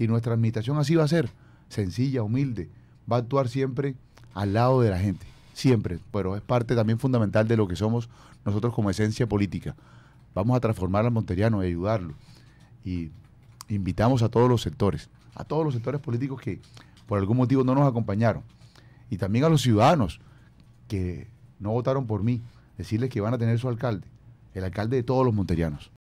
Y nuestra administración así va a ser, sencilla, humilde, va a actuar siempre al lado de la gente, siempre, pero es parte también fundamental de lo que somos nosotros como esencia política. Vamos a transformar al monteriano y ayudarlo. Y invitamos a todos los sectores, a todos los sectores políticos que por algún motivo no nos acompañaron. Y también a los ciudadanos que no votaron por mí, decirles que van a tener su alcalde, el alcalde de todos los monterianos.